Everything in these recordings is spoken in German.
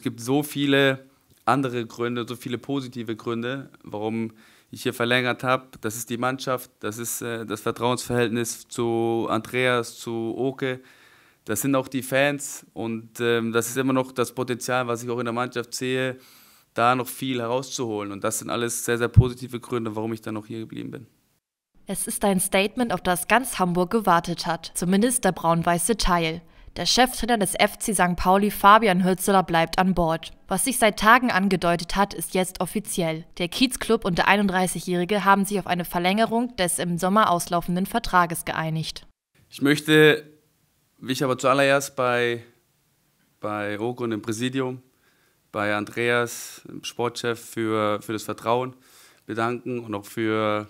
es gibt so viele andere Gründe, so viele positive Gründe, warum ich hier verlängert habe. Das ist die Mannschaft, das ist äh, das Vertrauensverhältnis zu Andreas, zu Oke. Das sind auch die Fans und ähm, das ist immer noch das Potenzial, was ich auch in der Mannschaft sehe, da noch viel herauszuholen. Und das sind alles sehr, sehr positive Gründe, warum ich dann noch hier geblieben bin. Es ist ein Statement, auf das ganz Hamburg gewartet hat, zumindest der braun-weiße Teil. Der Cheftrainer des FC St. Pauli, Fabian Hürzeler, bleibt an Bord. Was sich seit Tagen angedeutet hat, ist jetzt offiziell. Der Kiezclub und der 31-Jährige haben sich auf eine Verlängerung des im Sommer auslaufenden Vertrages geeinigt. Ich möchte mich aber zuallererst bei, bei Ogo und im Präsidium, bei Andreas, dem Sportchef, für, für das Vertrauen bedanken und auch für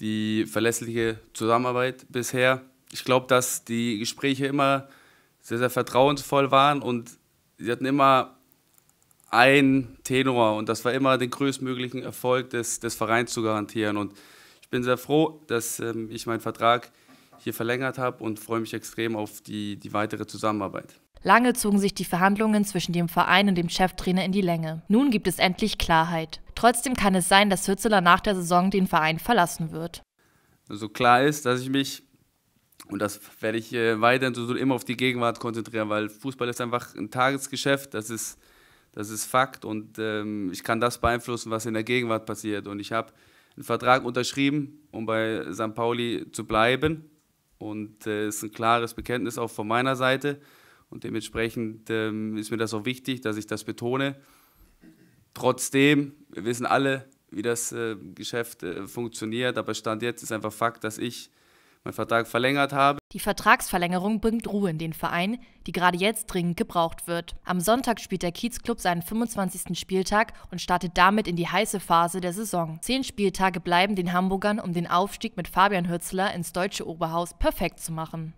die verlässliche Zusammenarbeit bisher. Ich glaube, dass die Gespräche immer sehr, sehr vertrauensvoll waren und sie hatten immer einen Tenor und das war immer den größtmöglichen Erfolg des, des Vereins zu garantieren. Und ich bin sehr froh, dass ähm, ich meinen Vertrag hier verlängert habe und freue mich extrem auf die, die weitere Zusammenarbeit. Lange zogen sich die Verhandlungen zwischen dem Verein und dem Cheftrainer in die Länge. Nun gibt es endlich Klarheit. Trotzdem kann es sein, dass Hützeler nach der Saison den Verein verlassen wird. also klar ist, dass ich mich und das werde ich äh, weiterhin so, so immer auf die Gegenwart konzentrieren, weil Fußball ist einfach ein Tagesgeschäft, das ist, das ist Fakt und ähm, ich kann das beeinflussen, was in der Gegenwart passiert. Und ich habe einen Vertrag unterschrieben, um bei St. Pauli zu bleiben. Und äh, es äh, ist ein klares Bekenntnis auch von meiner Seite. Und dementsprechend ähm, ist mir das auch wichtig, dass ich das betone. Trotzdem, wir wissen alle, wie das äh, Geschäft äh, funktioniert, aber Stand jetzt ist einfach Fakt, dass ich meinen Vertrag verlängert habe. Die Vertragsverlängerung bringt Ruhe in den Verein, die gerade jetzt dringend gebraucht wird. Am Sonntag spielt der Kiezclub seinen 25. Spieltag und startet damit in die heiße Phase der Saison. Zehn Spieltage bleiben den Hamburgern, um den Aufstieg mit Fabian Hürzler ins deutsche Oberhaus perfekt zu machen.